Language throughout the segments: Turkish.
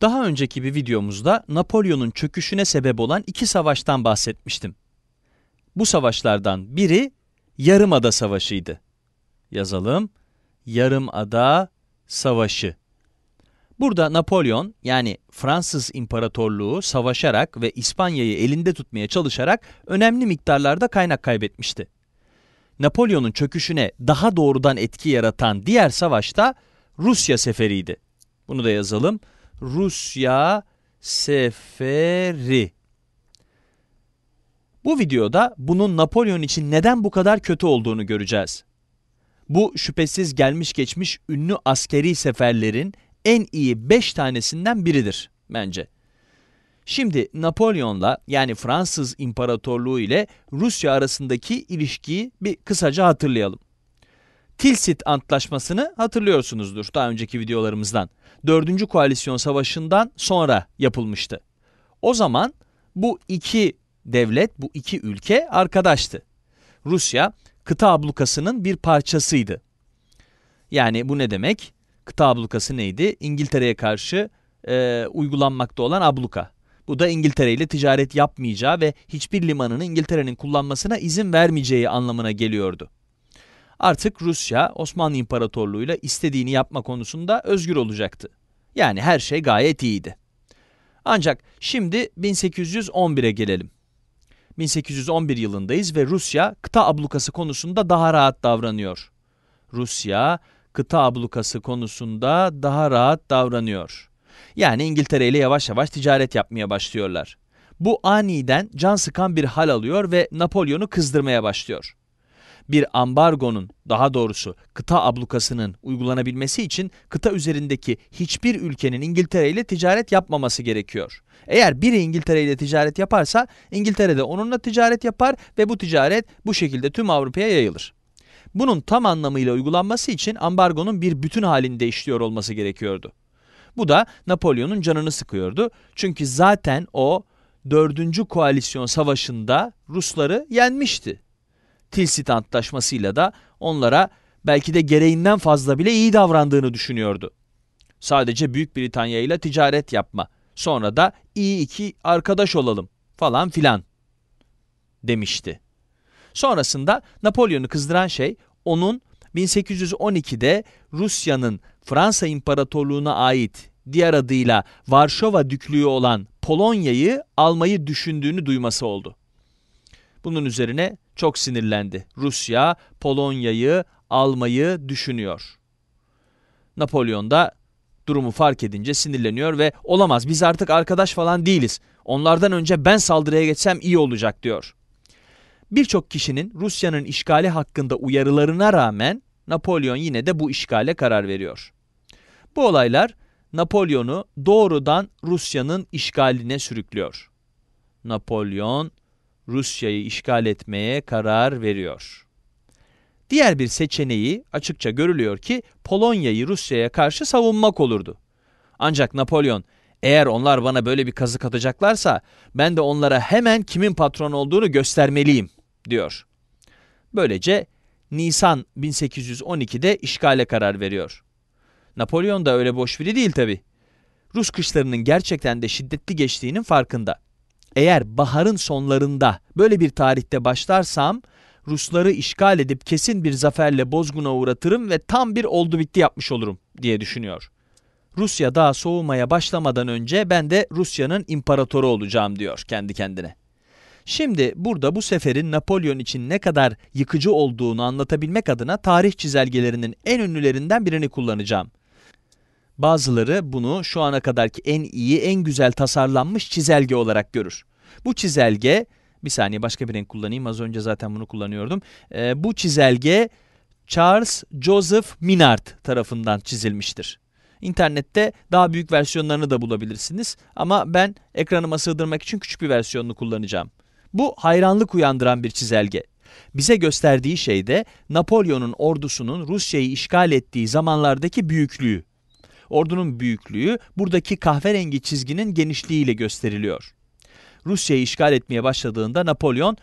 Daha önceki bir videomuzda Napolyon'un çöküşüne sebep olan iki savaştan bahsetmiştim. Bu savaşlardan biri Yarımada Savaşı'ydı. Yazalım. Yarımada Savaşı. Burada Napolyon yani Fransız İmparatorluğu savaşarak ve İspanya'yı elinde tutmaya çalışarak önemli miktarlarda kaynak kaybetmişti. Napolyon'un çöküşüne daha doğrudan etki yaratan diğer savaşta Rusya seferiydi. Bunu da yazalım. Rusya seferi. Bu videoda bunun Napolyon için neden bu kadar kötü olduğunu göreceğiz. Bu şüphesiz gelmiş geçmiş ünlü askeri seferlerin en iyi 5 tanesinden biridir bence. Şimdi Napolyon'la yani Fransız İmparatorluğu ile Rusya arasındaki ilişkiyi bir kısaca hatırlayalım. Tilsit Antlaşması'nı hatırlıyorsunuzdur daha önceki videolarımızdan. dördüncü Koalisyon Savaşı'ndan sonra yapılmıştı. O zaman bu iki devlet, bu iki ülke arkadaştı. Rusya kıta ablukasının bir parçasıydı. Yani bu ne demek? Kıta ablukası neydi? İngiltere'ye karşı e, uygulanmakta olan abluka. Bu da İngiltere ile ticaret yapmayacağı ve hiçbir limanını İngiltere'nin kullanmasına izin vermeyeceği anlamına geliyordu artık Rusya Osmanlı İmparatorluğu ile istediğini yapma konusunda özgür olacaktı. Yani her şey gayet iyiydi. Ancak şimdi 1811'e gelelim. 1811 yılındayız ve Rusya kıta ablukası konusunda daha rahat davranıyor. Rusya kıta ablukası konusunda daha rahat davranıyor. Yani İngiltere ile yavaş yavaş ticaret yapmaya başlıyorlar. Bu aniden can sıkan bir hal alıyor ve Napolyon'u kızdırmaya başlıyor bir ambargonun daha doğrusu kıta ablukasının uygulanabilmesi için kıta üzerindeki hiçbir ülkenin İngiltere ile ticaret yapmaması gerekiyor. Eğer biri İngiltere ile ticaret yaparsa İngiltere de onunla ticaret yapar ve bu ticaret bu şekilde tüm Avrupa'ya yayılır. Bunun tam anlamıyla uygulanması için ambargonun bir bütün halinde işliyor olması gerekiyordu. Bu da Napolyon'un canını sıkıyordu. Çünkü zaten o 4. Koalisyon Savaşı'nda Rusları yenmişti. Tilsit Antlaşması'yla da onlara belki de gereğinden fazla bile iyi davrandığını düşünüyordu. Sadece Büyük Britanya ile ticaret yapma, sonra da iyi iki arkadaş olalım falan filan demişti. Sonrasında Napolyon'u kızdıran şey onun 1812'de Rusya'nın Fransa İmparatorluğu'na ait diğer adıyla Varşova Düklüğü olan Polonya'yı almayı düşündüğünü duyması oldu. Bunun üzerine çok sinirlendi. Rusya Polonya'yı almayı düşünüyor. Napolyon da durumu fark edince sinirleniyor ve olamaz biz artık arkadaş falan değiliz. Onlardan önce ben saldırıya geçsem iyi olacak diyor. Birçok kişinin Rusya'nın işgali hakkında uyarılarına rağmen Napolyon yine de bu işgale karar veriyor. Bu olaylar Napolyon'u doğrudan Rusya'nın işgaline sürüklüyor. Napolyon Rusya'yı işgal etmeye karar veriyor. Diğer bir seçeneği açıkça görülüyor ki Polonya'yı Rusya'ya karşı savunmak olurdu. Ancak Napolyon eğer onlar bana böyle bir kazık atacaklarsa ben de onlara hemen kimin patron olduğunu göstermeliyim diyor. Böylece Nisan 1812'de işgale karar veriyor. Napolyon da öyle boş biri değil tabi. Rus kışlarının gerçekten de şiddetli geçtiğinin farkında eğer baharın sonlarında böyle bir tarihte başlarsam Rusları işgal edip kesin bir zaferle bozguna uğratırım ve tam bir oldu bitti yapmış olurum diye düşünüyor. Rusya daha soğumaya başlamadan önce ben de Rusya'nın imparatoru olacağım diyor kendi kendine. Şimdi burada bu seferin Napolyon için ne kadar yıkıcı olduğunu anlatabilmek adına tarih çizelgelerinin en ünlülerinden birini kullanacağım. Bazıları bunu şu ana kadarki en iyi, en güzel tasarlanmış çizelge olarak görür. Bu çizelge, bir saniye başka bir renk kullanayım az önce zaten bunu kullanıyordum. E, bu çizelge Charles Joseph Minard tarafından çizilmiştir. İnternette daha büyük versiyonlarını da bulabilirsiniz ama ben ekranıma sığdırmak için küçük bir versiyonunu kullanacağım. Bu hayranlık uyandıran bir çizelge. Bize gösterdiği şey de Napolyon'un ordusunun Rusya'yı işgal ettiği zamanlardaki büyüklüğü ordunun büyüklüğü buradaki kahverengi çizginin genişliğiyle gösteriliyor. Rusya'yı işgal etmeye başladığında Napolyon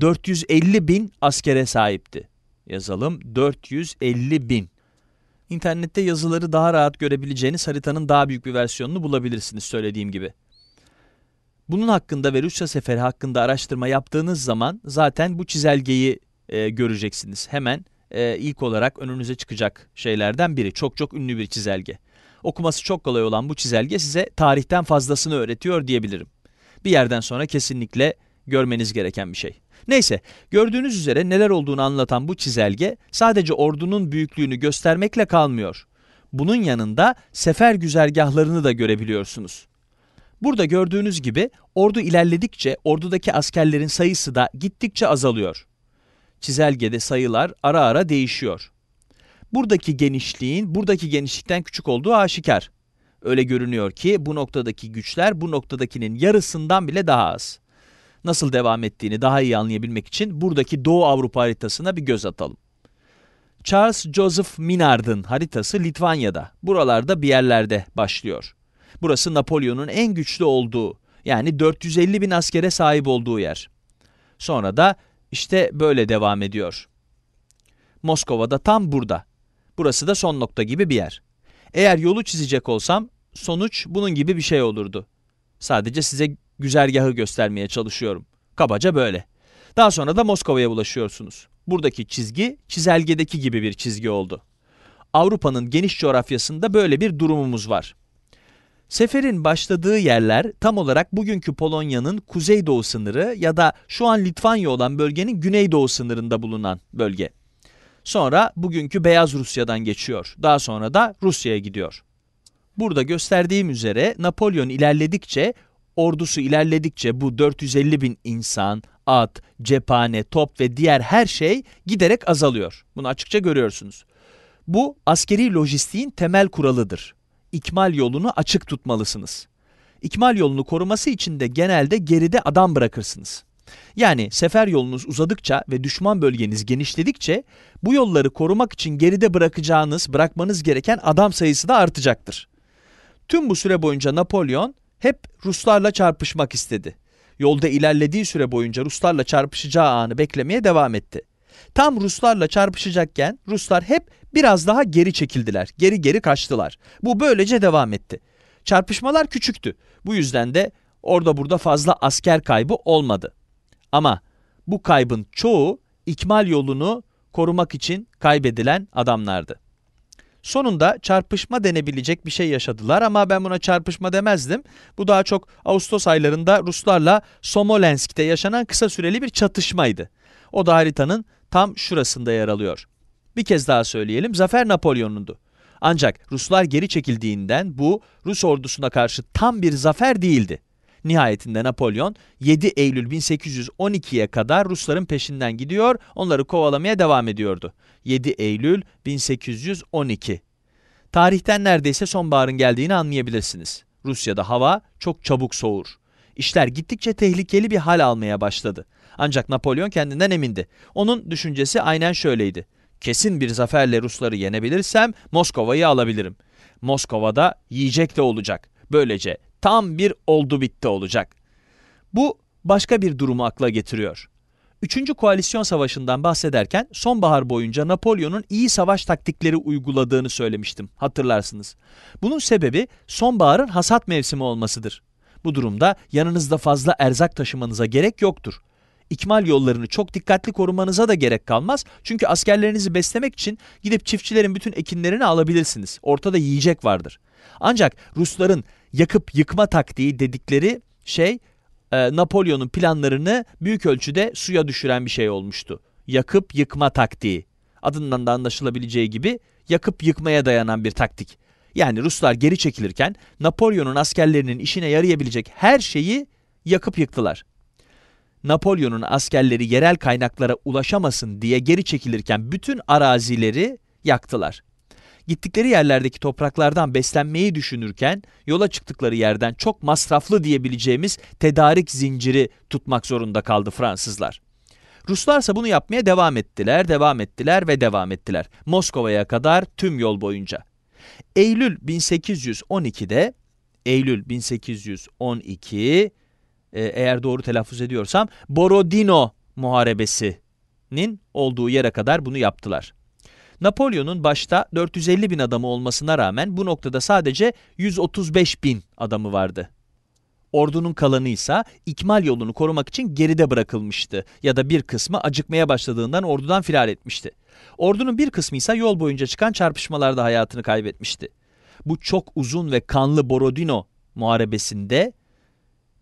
450 bin askere sahipti. Yazalım 450 bin. İnternette yazıları daha rahat görebileceğiniz haritanın daha büyük bir versiyonunu bulabilirsiniz söylediğim gibi. Bunun hakkında ve Rusya seferi hakkında araştırma yaptığınız zaman zaten bu çizelgeyi e, göreceksiniz. Hemen e, ilk olarak önünüze çıkacak şeylerden biri. Çok çok ünlü bir çizelge. Okuması çok kolay olan bu çizelge size tarihten fazlasını öğretiyor diyebilirim. Bir yerden sonra kesinlikle görmeniz gereken bir şey. Neyse, gördüğünüz üzere neler olduğunu anlatan bu çizelge sadece ordunun büyüklüğünü göstermekle kalmıyor. Bunun yanında sefer güzergahlarını da görebiliyorsunuz. Burada gördüğünüz gibi ordu ilerledikçe ordudaki askerlerin sayısı da gittikçe azalıyor. Çizelgede sayılar ara ara değişiyor buradaki genişliğin buradaki genişlikten küçük olduğu aşikar. Öyle görünüyor ki bu noktadaki güçler bu noktadakinin yarısından bile daha az. Nasıl devam ettiğini daha iyi anlayabilmek için buradaki Doğu Avrupa haritasına bir göz atalım. Charles Joseph Minard'ın haritası Litvanya'da, buralarda bir yerlerde başlıyor. Burası Napolyon'un en güçlü olduğu, yani 450 bin askere sahip olduğu yer. Sonra da işte böyle devam ediyor. Moskova'da tam burada, Burası da son nokta gibi bir yer. Eğer yolu çizecek olsam sonuç bunun gibi bir şey olurdu. Sadece size güzergahı göstermeye çalışıyorum. Kabaca böyle. Daha sonra da Moskova'ya ulaşıyorsunuz. Buradaki çizgi çizelgedeki gibi bir çizgi oldu. Avrupa'nın geniş coğrafyasında böyle bir durumumuz var. Seferin başladığı yerler tam olarak bugünkü Polonya'nın kuzeydoğu sınırı ya da şu an Litvanya olan bölgenin güneydoğu sınırında bulunan bölge. Sonra bugünkü Beyaz Rusya'dan geçiyor. Daha sonra da Rusya'ya gidiyor. Burada gösterdiğim üzere Napolyon ilerledikçe, ordusu ilerledikçe bu 450 bin insan, at, cephane, top ve diğer her şey giderek azalıyor. Bunu açıkça görüyorsunuz. Bu askeri lojistiğin temel kuralıdır. İkmal yolunu açık tutmalısınız. İkmal yolunu koruması için de genelde geride adam bırakırsınız. Yani sefer yolunuz uzadıkça ve düşman bölgeniz genişledikçe bu yolları korumak için geride bırakacağınız, bırakmanız gereken adam sayısı da artacaktır. Tüm bu süre boyunca Napolyon hep Ruslarla çarpışmak istedi. Yolda ilerlediği süre boyunca Ruslarla çarpışacağı anı beklemeye devam etti. Tam Ruslarla çarpışacakken Ruslar hep biraz daha geri çekildiler, geri geri kaçtılar. Bu böylece devam etti. Çarpışmalar küçüktü. Bu yüzden de orada burada fazla asker kaybı olmadı. Ama bu kaybın çoğu ikmal yolunu korumak için kaybedilen adamlardı. Sonunda çarpışma denebilecek bir şey yaşadılar ama ben buna çarpışma demezdim. Bu daha çok Ağustos aylarında Ruslarla Somolensk'te yaşanan kısa süreli bir çatışmaydı. O da haritanın tam şurasında yer alıyor. Bir kez daha söyleyelim, zafer Napolyon'undu. Ancak Ruslar geri çekildiğinden bu Rus ordusuna karşı tam bir zafer değildi. Nihayetinde Napolyon 7 Eylül 1812'ye kadar Rusların peşinden gidiyor, onları kovalamaya devam ediyordu. 7 Eylül 1812. Tarihten neredeyse sonbaharın geldiğini anlayabilirsiniz. Rusya'da hava çok çabuk soğur. İşler gittikçe tehlikeli bir hal almaya başladı. Ancak Napolyon kendinden emindi. Onun düşüncesi aynen şöyleydi. Kesin bir zaferle Rusları yenebilirsem Moskova'yı alabilirim. Moskova'da yiyecek de olacak. Böylece tam bir oldu bitti olacak. Bu başka bir durumu akla getiriyor. Üçüncü koalisyon savaşından bahsederken sonbahar boyunca Napolyon'un iyi savaş taktikleri uyguladığını söylemiştim hatırlarsınız. Bunun sebebi sonbaharın hasat mevsimi olmasıdır. Bu durumda yanınızda fazla erzak taşımanıza gerek yoktur ikmal yollarını çok dikkatli korumanıza da gerek kalmaz. Çünkü askerlerinizi beslemek için gidip çiftçilerin bütün ekinlerini alabilirsiniz. Ortada yiyecek vardır. Ancak Rusların yakıp yıkma taktiği dedikleri şey e, Napolyon'un planlarını büyük ölçüde suya düşüren bir şey olmuştu. Yakıp yıkma taktiği. Adından da anlaşılabileceği gibi yakıp yıkmaya dayanan bir taktik. Yani Ruslar geri çekilirken Napolyon'un askerlerinin işine yarayabilecek her şeyi yakıp yıktılar. Napolyon'un askerleri yerel kaynaklara ulaşamasın diye geri çekilirken bütün arazileri yaktılar. Gittikleri yerlerdeki topraklardan beslenmeyi düşünürken yola çıktıkları yerden çok masraflı diyebileceğimiz tedarik zinciri tutmak zorunda kaldı Fransızlar. Ruslarsa bunu yapmaya devam ettiler, devam ettiler ve devam ettiler. Moskova'ya kadar tüm yol boyunca. Eylül 1812'de Eylül 1812 e, eğer doğru telaffuz ediyorsam Borodino muharebesinin olduğu yere kadar bunu yaptılar. Napolyon'un başta 450 bin adamı olmasına rağmen bu noktada sadece 135 bin adamı vardı. Ordunun kalanı ise ikmal yolunu korumak için geride bırakılmıştı ya da bir kısmı acıkmaya başladığından ordudan firar etmişti. Ordunun bir kısmı ise yol boyunca çıkan çarpışmalarda hayatını kaybetmişti. Bu çok uzun ve kanlı Borodino muharebesinde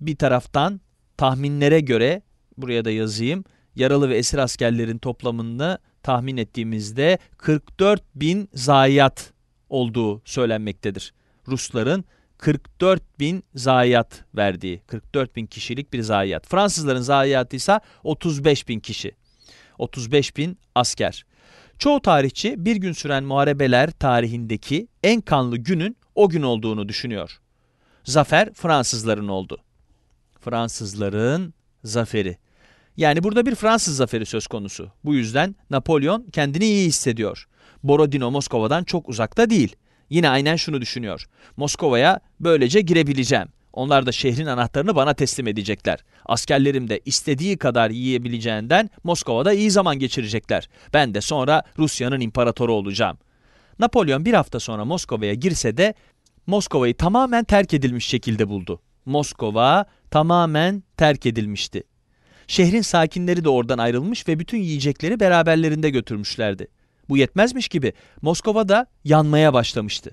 bir taraftan tahminlere göre buraya da yazayım yaralı ve esir askerlerin toplamını tahmin ettiğimizde 44 bin zayiat olduğu söylenmektedir. Rusların 44 bin zayiat verdiği, 44 bin kişilik bir zayiat. Fransızların zayiatı ise 35 bin kişi, 35 bin asker. Çoğu tarihçi bir gün süren muharebeler tarihindeki en kanlı günün o gün olduğunu düşünüyor. Zafer Fransızların oldu. Fransızların zaferi. Yani burada bir Fransız zaferi söz konusu. Bu yüzden Napolyon kendini iyi hissediyor. Borodino Moskova'dan çok uzakta değil. Yine aynen şunu düşünüyor. Moskova'ya böylece girebileceğim. Onlar da şehrin anahtarını bana teslim edecekler. Askerlerim de istediği kadar yiyebileceğinden Moskova'da iyi zaman geçirecekler. Ben de sonra Rusya'nın imparatoru olacağım. Napolyon bir hafta sonra Moskova'ya girse de Moskova'yı tamamen terk edilmiş şekilde buldu. Moskova tamamen terk edilmişti. Şehrin sakinleri de oradan ayrılmış ve bütün yiyecekleri beraberlerinde götürmüşlerdi. Bu yetmezmiş gibi Moskova da yanmaya başlamıştı.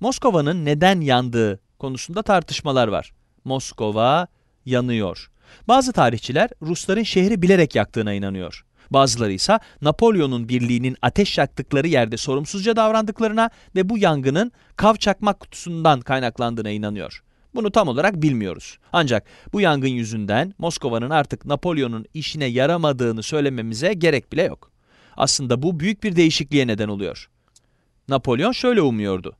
Moskova'nın neden yandığı konusunda tartışmalar var. Moskova yanıyor. Bazı tarihçiler Rusların şehri bilerek yaktığına inanıyor. Bazıları ise Napolyon'un birliğinin ateş yaktıkları yerde sorumsuzca davrandıklarına ve bu yangının kav çakmak kutusundan kaynaklandığına inanıyor. Bunu tam olarak bilmiyoruz. Ancak bu yangın yüzünden Moskova'nın artık Napolyon'un işine yaramadığını söylememize gerek bile yok. Aslında bu büyük bir değişikliğe neden oluyor. Napolyon şöyle umuyordu.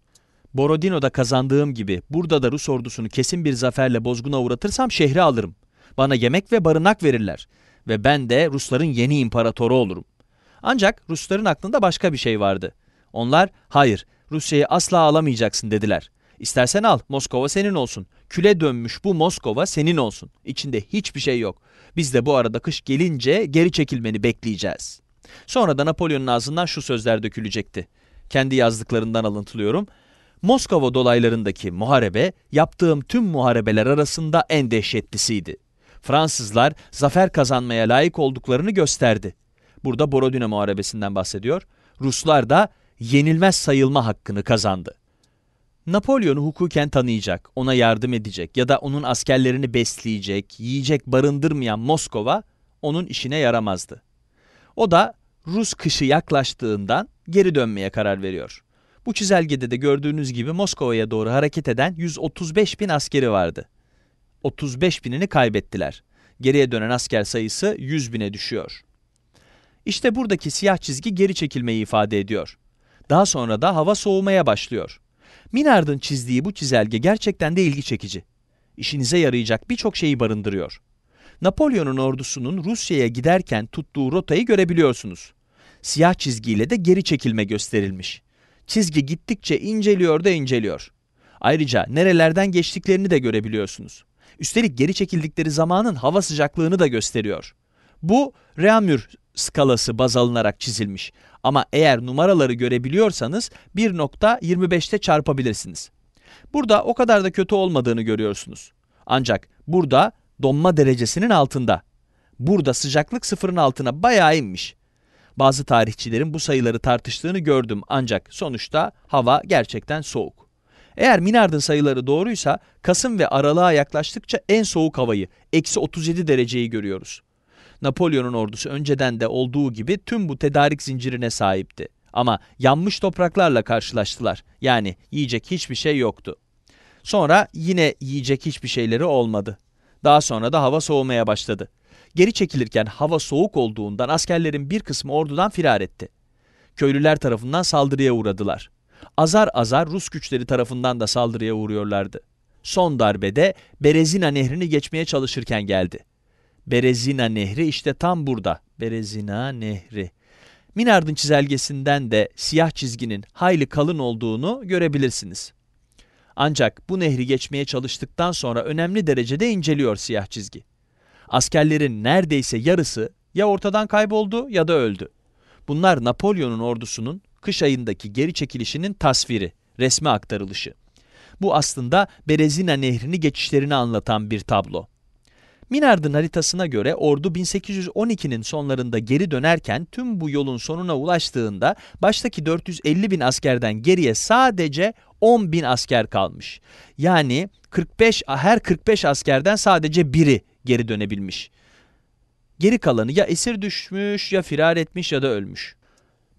Borodino'da kazandığım gibi burada da Rus ordusunu kesin bir zaferle bozguna uğratırsam şehri alırım. Bana yemek ve barınak verirler ve ben de Rusların yeni imparatoru olurum. Ancak Rusların aklında başka bir şey vardı. Onlar hayır Rusya'yı asla alamayacaksın dediler. İstersen al, Moskova senin olsun. Küle dönmüş bu Moskova senin olsun. İçinde hiçbir şey yok. Biz de bu arada kış gelince geri çekilmeni bekleyeceğiz. Sonra da Napolyon'un ağzından şu sözler dökülecekti. Kendi yazdıklarından alıntılıyorum. Moskova dolaylarındaki muharebe yaptığım tüm muharebeler arasında en dehşetlisiydi. Fransızlar zafer kazanmaya layık olduklarını gösterdi. Burada Borodino Muharebesi'nden bahsediyor. Ruslar da yenilmez sayılma hakkını kazandı. Napolyon'u hukuken tanıyacak, ona yardım edecek ya da onun askerlerini besleyecek, yiyecek barındırmayan Moskova onun işine yaramazdı. O da Rus kışı yaklaştığından geri dönmeye karar veriyor. Bu çizelgede de gördüğünüz gibi Moskova'ya doğru hareket eden 135 bin askeri vardı. 35 binini kaybettiler. Geriye dönen asker sayısı 100 bine düşüyor. İşte buradaki siyah çizgi geri çekilmeyi ifade ediyor. Daha sonra da hava soğumaya başlıyor. Minard'ın çizdiği bu çizelge gerçekten de ilgi çekici. İşinize yarayacak birçok şeyi barındırıyor. Napolyon'un ordusunun Rusya'ya giderken tuttuğu rotayı görebiliyorsunuz. Siyah çizgiyle de geri çekilme gösterilmiş. Çizgi gittikçe inceliyor da inceliyor. Ayrıca nerelerden geçtiklerini de görebiliyorsunuz. Üstelik geri çekildikleri zamanın hava sıcaklığını da gösteriyor. Bu Reamür skalası baz alınarak çizilmiş. Ama eğer numaraları görebiliyorsanız 1.25'te çarpabilirsiniz. Burada o kadar da kötü olmadığını görüyorsunuz. Ancak burada donma derecesinin altında. Burada sıcaklık sıfırın altına bayağı inmiş. Bazı tarihçilerin bu sayıları tartıştığını gördüm ancak sonuçta hava gerçekten soğuk. Eğer Minard'ın sayıları doğruysa Kasım ve Aralık'a yaklaştıkça en soğuk havayı, eksi 37 dereceyi görüyoruz. Napolyon'un ordusu önceden de olduğu gibi tüm bu tedarik zincirine sahipti. Ama yanmış topraklarla karşılaştılar. Yani yiyecek hiçbir şey yoktu. Sonra yine yiyecek hiçbir şeyleri olmadı. Daha sonra da hava soğumaya başladı. Geri çekilirken hava soğuk olduğundan askerlerin bir kısmı ordudan firar etti. Köylüler tarafından saldırıya uğradılar. Azar azar Rus güçleri tarafından da saldırıya uğruyorlardı. Son darbede Berezina nehrini geçmeye çalışırken geldi. Berezina Nehri işte tam burada. Berezina Nehri. Minard'ın çizelgesinden de siyah çizginin hayli kalın olduğunu görebilirsiniz. Ancak bu nehri geçmeye çalıştıktan sonra önemli derecede inceliyor siyah çizgi. Askerlerin neredeyse yarısı ya ortadan kayboldu ya da öldü. Bunlar Napolyon'un ordusunun kış ayındaki geri çekilişinin tasviri, resme aktarılışı. Bu aslında Berezina Nehri'ni geçişlerini anlatan bir tablo. Minard'ın haritasına göre ordu 1812'nin sonlarında geri dönerken tüm bu yolun sonuna ulaştığında baştaki 450 bin askerden geriye sadece 10 bin asker kalmış. Yani 45 her 45 askerden sadece biri geri dönebilmiş. Geri kalanı ya esir düşmüş ya firar etmiş ya da ölmüş.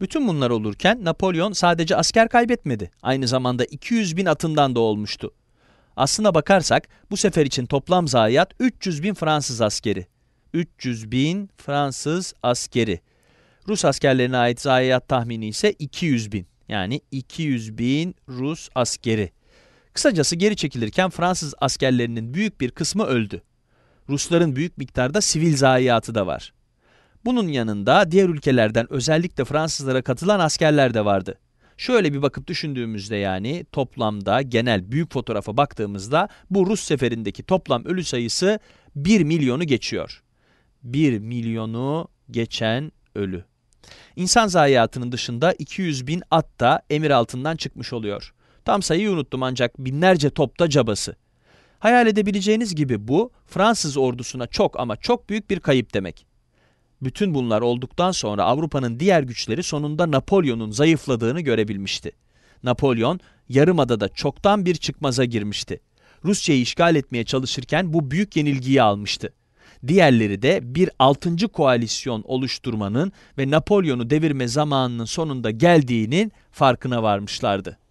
Bütün bunlar olurken Napolyon sadece asker kaybetmedi. Aynı zamanda 200 bin atından da olmuştu. Aslına bakarsak bu sefer için toplam zayiat 300 bin Fransız askeri. 300 bin Fransız askeri. Rus askerlerine ait zayiat tahmini ise 200 bin. Yani 200 bin Rus askeri. Kısacası geri çekilirken Fransız askerlerinin büyük bir kısmı öldü. Rusların büyük miktarda sivil zayiatı da var. Bunun yanında diğer ülkelerden özellikle Fransızlara katılan askerler de vardı. Şöyle bir bakıp düşündüğümüzde yani toplamda genel büyük fotoğrafa baktığımızda bu Rus seferindeki toplam ölü sayısı 1 milyonu geçiyor. 1 milyonu geçen ölü. İnsan zayiatının dışında 200 bin at da emir altından çıkmış oluyor. Tam sayıyı unuttum ancak binlerce topta cabası. Hayal edebileceğiniz gibi bu Fransız ordusuna çok ama çok büyük bir kayıp demek. Bütün bunlar olduktan sonra Avrupa'nın diğer güçleri sonunda Napolyon'un zayıfladığını görebilmişti. Napolyon yarımadada çoktan bir çıkmaza girmişti. Rusya'yı işgal etmeye çalışırken bu büyük yenilgiyi almıştı. Diğerleri de bir altıncı koalisyon oluşturmanın ve Napolyon'u devirme zamanının sonunda geldiğinin farkına varmışlardı.